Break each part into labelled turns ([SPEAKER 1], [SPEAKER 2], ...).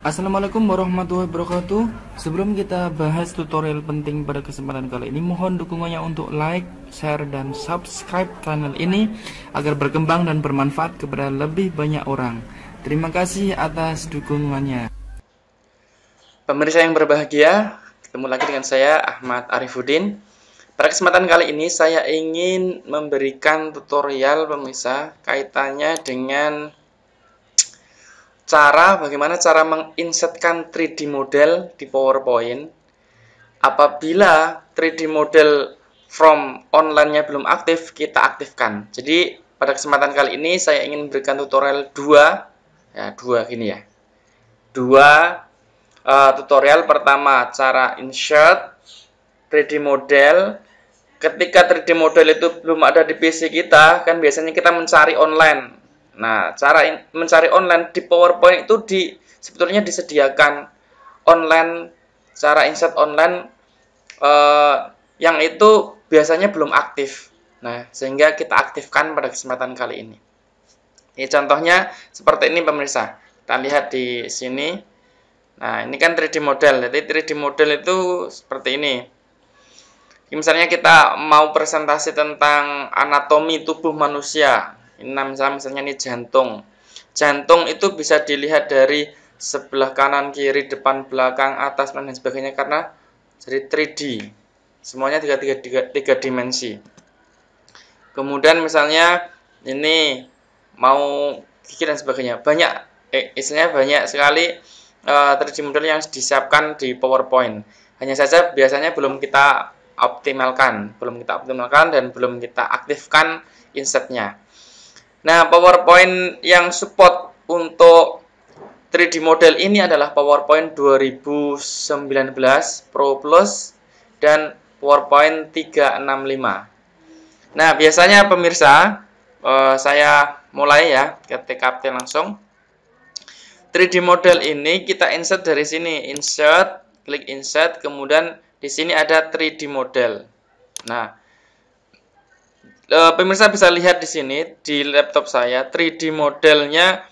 [SPEAKER 1] Assalamualaikum warahmatullahi wabarakatuh Sebelum kita bahas tutorial penting pada kesempatan kali ini Mohon dukungannya untuk like, share, dan subscribe channel ini Agar berkembang dan bermanfaat kepada lebih banyak orang Terima kasih atas dukungannya Pemirsa yang berbahagia Ketemu lagi dengan saya Ahmad Arifuddin Pada kesempatan kali ini saya ingin memberikan tutorial pemirsa Kaitannya dengan cara bagaimana cara menginsertkan 3D model di PowerPoint. Apabila 3D model from online-nya belum aktif, kita aktifkan. Jadi, pada kesempatan kali ini saya ingin memberikan tutorial 2 ya, 2 gini ya. 2 uh, eh, tutorial pertama cara insert 3D model. Ketika 3D model itu belum ada di PC kita, kan biasanya kita mencari online Nah, cara mencari online di PowerPoint itu di sebetulnya disediakan online cara insert online eh, yang itu biasanya belum aktif. Nah, sehingga kita aktifkan pada kesempatan kali ini. Ini contohnya seperti ini pemirsa. Kita lihat di sini. Nah, ini kan 3D model. Jadi 3D model itu seperti ini. Misalnya kita mau presentasi tentang anatomi tubuh manusia. Ini misalnya, misalnya ini jantung. Jantung itu bisa dilihat dari sebelah kanan, kiri, depan, belakang, atas, dan sebagainya karena jadi 3D. Semuanya tiga, tiga, tiga, tiga dimensi. Kemudian misalnya ini mau gigi dan sebagainya. Banyak, eh, istilahnya banyak sekali uh, eh, 3D model yang disiapkan di PowerPoint. Hanya saja biasanya belum kita optimalkan, belum kita optimalkan dan belum kita aktifkan insertnya. Nah, PowerPoint yang support untuk 3D model ini adalah PowerPoint 2019 Pro Plus dan PowerPoint 365. Nah, biasanya pemirsa, eh, saya mulai ya ke TKP langsung. 3D model ini kita insert dari sini, insert, klik insert, kemudian di sini ada 3D model. Nah, e, pemirsa bisa lihat di sini di laptop saya 3D modelnya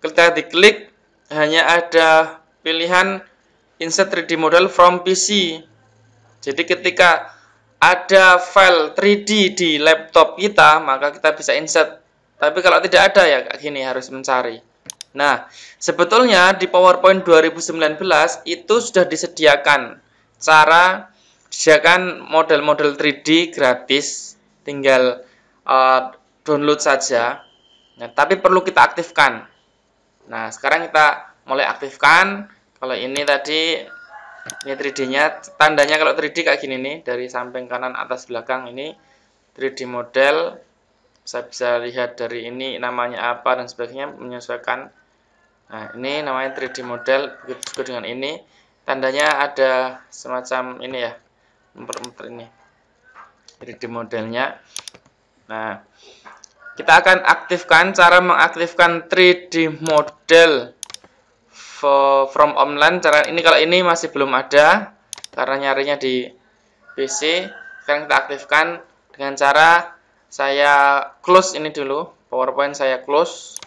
[SPEAKER 1] ketika diklik hanya ada pilihan insert 3D model from PC. Jadi ketika ada file 3D di laptop kita, maka kita bisa insert. Tapi kalau tidak ada ya kayak gini harus mencari. Nah, sebetulnya di PowerPoint 2019 itu sudah disediakan cara disediakan model-model 3D gratis tinggal uh, download saja. Nah, tapi perlu kita aktifkan. Nah, sekarang kita mulai aktifkan. Kalau ini tadi ini 3D-nya, tandanya kalau 3D kayak gini nih, dari samping kanan atas belakang ini 3D model. Saya bisa lihat dari ini namanya apa dan sebagainya menyesuaikan. Nah, ini namanya 3D model, begitu juga dengan ini. Tandanya ada semacam ini ya, memper-memper ini. 3D modelnya nah kita akan aktifkan cara mengaktifkan 3D model from online cara ini kalau ini masih belum ada karena nyarinya di PC sekarang kita aktifkan dengan cara saya close ini dulu PowerPoint saya close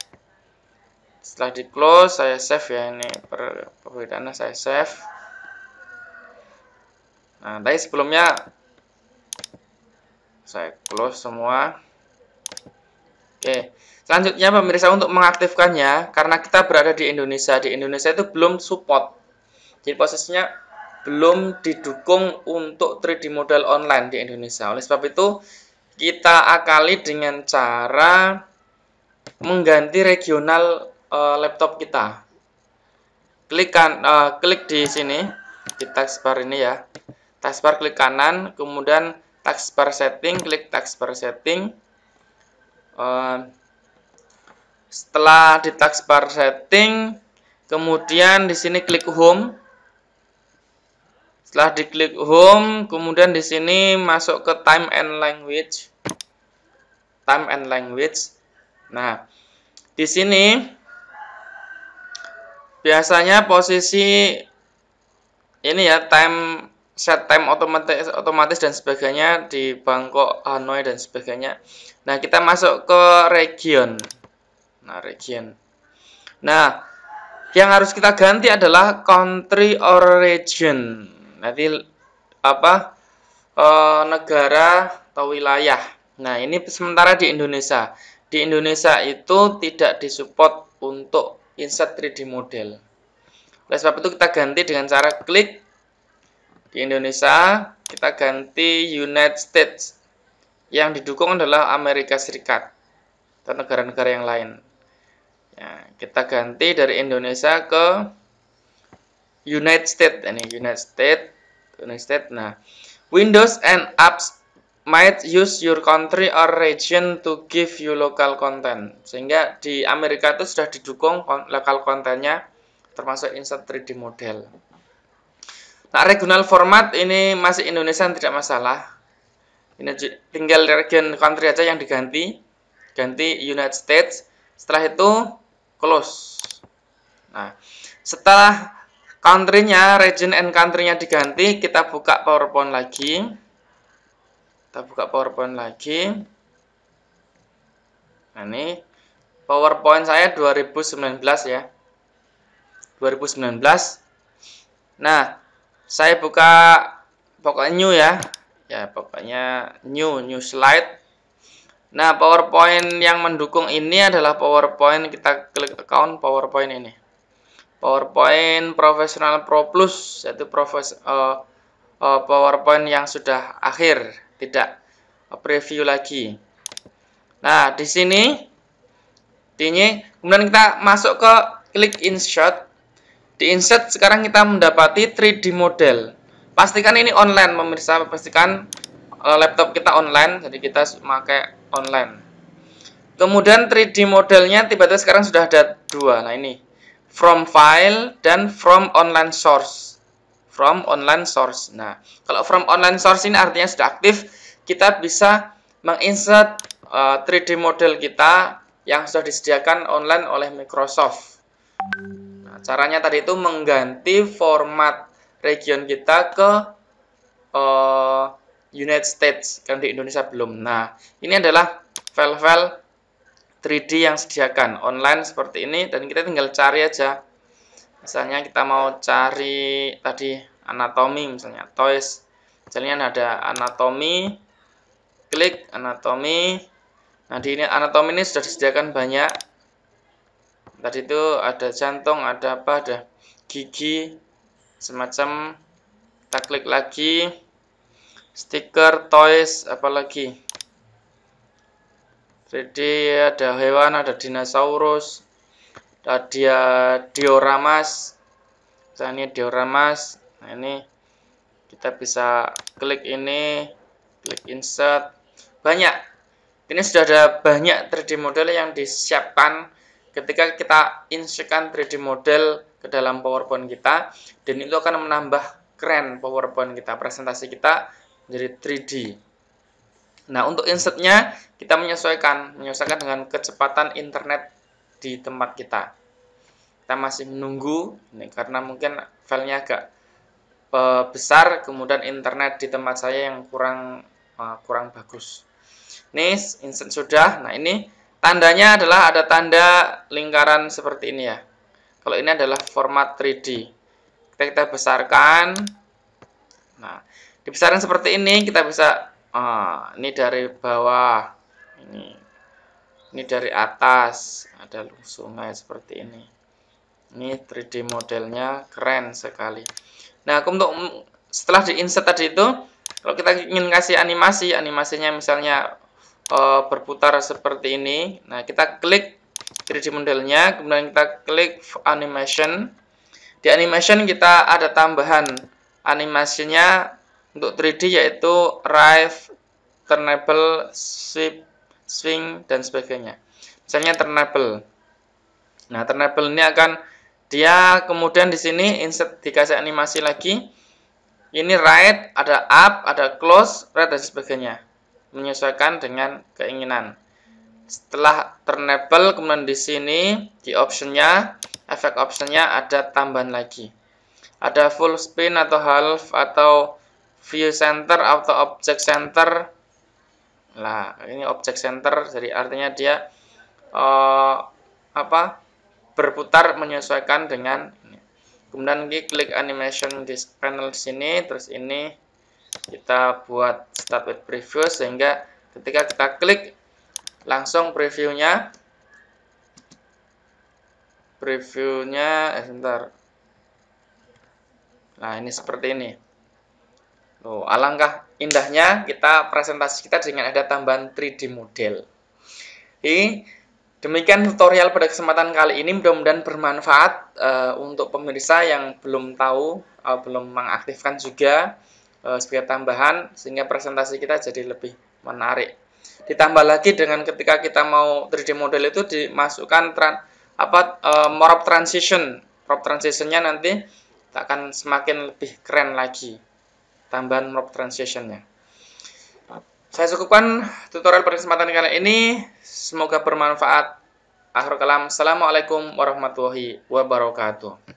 [SPEAKER 1] setelah di close saya save ya ini per perbedaannya saya save nah tadi sebelumnya saya close semua Oke, selanjutnya pemirsa untuk mengaktifkannya, karena kita berada di Indonesia, di Indonesia itu belum support. Jadi prosesnya belum didukung untuk 3D model online di Indonesia. Oleh sebab itu, kita akali dengan cara mengganti regional uh, laptop kita. Klik, kan, uh, klik di sini, di taskbar ini ya. Taskbar klik kanan, kemudian tax per setting klik tax per setting uh, setelah di tax per setting kemudian di sini klik home setelah diklik home kemudian di sini masuk ke time and language time and language nah di sini biasanya posisi ini ya time set time otomatis otomatis dan sebagainya di Bangkok, Hanoi dan sebagainya. Nah, kita masuk ke region. Nah, region. Nah, yang harus kita ganti adalah country or region. Nanti apa? E, negara atau wilayah. Nah, ini sementara di Indonesia. Di Indonesia itu tidak disupport untuk insert 3D model. Oleh sebab itu kita ganti dengan cara klik di Indonesia, kita ganti United States. Yang didukung adalah Amerika Serikat atau negara-negara yang lain. Ya, kita ganti dari Indonesia ke United States ini United States United States nah Windows and apps might use your country or region to give you local content sehingga di Amerika itu sudah didukung lokal kontennya termasuk insert 3D model Nah, regional format ini masih Indonesia tidak masalah. Ini tinggal region country aja yang diganti. Ganti United States. Setelah itu close. Nah, setelah countrynya, region and countrynya diganti, kita buka PowerPoint lagi. Kita buka PowerPoint lagi. Nah, ini PowerPoint saya 2019 ya. 2019. Nah, saya buka pokoknya new ya ya pokoknya new new slide nah powerpoint yang mendukung ini adalah powerpoint kita klik account powerpoint ini powerpoint Professional pro plus yaitu profes uh, uh, powerpoint yang sudah akhir tidak preview lagi nah di sini ini kemudian kita masuk ke klik insert di insert sekarang kita mendapati 3D model. Pastikan ini online pemirsa, pastikan eh, laptop kita online, jadi kita pakai online. Kemudian 3D modelnya tiba-tiba sekarang sudah ada dua. Nah ini from file dan from online source. From online source. Nah kalau from online source ini artinya sudah aktif, kita bisa menginsert uh, eh, 3D model kita yang sudah disediakan online oleh Microsoft. Nah, caranya tadi itu mengganti format region kita ke uh, United States kan di Indonesia belum. Nah, ini adalah file-file 3D yang sediakan online seperti ini dan kita tinggal cari aja. Misalnya kita mau cari tadi anatomi misalnya toys. Misalnya ada anatomi, klik anatomi. Nah, di ini anatomi ini sudah disediakan banyak tadi itu ada jantung ada apa ada gigi semacam kita klik lagi stiker toys apalagi 3D ada hewan ada dinosaurus tadi dioramas misalnya dioramas nah ini kita bisa klik ini klik insert banyak ini sudah ada banyak 3D model yang disiapkan ketika kita insertkan 3D model ke dalam PowerPoint kita dan itu akan menambah keren PowerPoint kita, presentasi kita menjadi 3D. Nah, untuk insertnya kita menyesuaikan, menyesuaikan dengan kecepatan internet di tempat kita. Kita masih menunggu ini karena mungkin filenya agak uh, besar, kemudian internet di tempat saya yang kurang uh, kurang bagus. Nih, insert sudah. Nah, ini Tandanya adalah ada tanda lingkaran seperti ini ya. Kalau ini adalah format 3D. Kita, kita besarkan. Nah, dibesarkan seperti ini kita bisa ah, ini dari bawah. Ini. Ini dari atas. Ada sungai seperti ini. Ini 3D modelnya keren sekali. Nah, untuk setelah di insert tadi itu kalau kita ingin kasih animasi, animasinya misalnya uh, berputar seperti ini. Nah, kita klik 3D modelnya, kemudian kita klik animation. Di animation kita ada tambahan animasinya untuk 3D yaitu Rive, Turnable, Sweep, Swing, dan sebagainya. Misalnya Turnable. Nah, Turnable ini akan dia kemudian di sini insert dikasih animasi lagi. Ini right, ada up, ada close, right, dan sebagainya menyesuaikan dengan keinginan. Setelah ternebel, kemudian di sini di optionnya, efek optionnya ada tambahan lagi. Ada full spin atau half atau view center atau object center. Lah, ini object center, jadi artinya dia uh, apa berputar menyesuaikan dengan Kemudian klik animation di panel sini, terus ini kita buat start with preview sehingga ketika kita klik langsung previewnya previewnya eh sebentar nah ini seperti ini Oh, alangkah indahnya kita presentasi kita dengan ada tambahan 3D model ini demikian tutorial pada kesempatan kali ini mudah-mudahan bermanfaat uh, untuk pemirsa yang belum tahu uh, belum mengaktifkan juga Eh, sebagai tambahan sehingga presentasi kita jadi lebih menarik. Ditambah lagi dengan ketika kita mau 3D model itu dimasukkan tran, apa e, eh, morph transition. Morph transitionnya nanti akan semakin lebih keren lagi tambahan morph transitionnya. Saya cukupkan tutorial pada kesempatan kali ini. Semoga bermanfaat. Akhir kalam. Assalamualaikum warahmatullahi wabarakatuh.